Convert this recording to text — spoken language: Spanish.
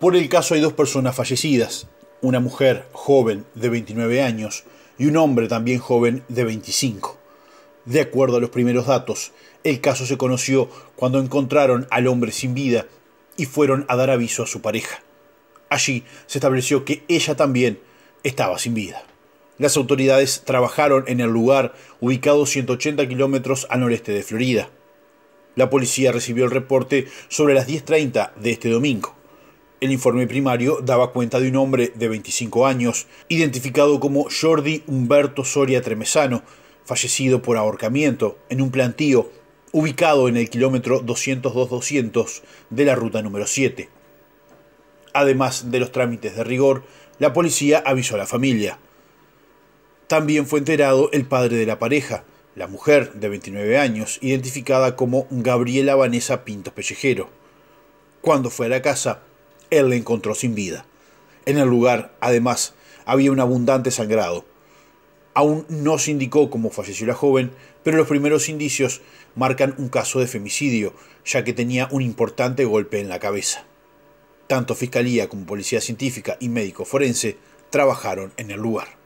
Por el caso hay dos personas fallecidas, una mujer joven de 29 años y un hombre también joven de 25. De acuerdo a los primeros datos, el caso se conoció cuando encontraron al hombre sin vida y fueron a dar aviso a su pareja. Allí se estableció que ella también estaba sin vida. Las autoridades trabajaron en el lugar, ubicado 180 kilómetros al noreste de Florida. La policía recibió el reporte sobre las 10.30 de este domingo. El informe primario daba cuenta de un hombre de 25 años, identificado como Jordi Humberto Soria Tremesano, fallecido por ahorcamiento en un plantío ubicado en el kilómetro 202-200 de la ruta número 7. Además de los trámites de rigor, la policía avisó a la familia. También fue enterado el padre de la pareja, la mujer de 29 años, identificada como Gabriela Vanessa Pintos Pellejero. Cuando fue a la casa, él la encontró sin vida. En el lugar, además, había un abundante sangrado. Aún no se indicó cómo falleció la joven, pero los primeros indicios marcan un caso de femicidio, ya que tenía un importante golpe en la cabeza. Tanto Fiscalía como Policía Científica y Médico Forense trabajaron en el lugar.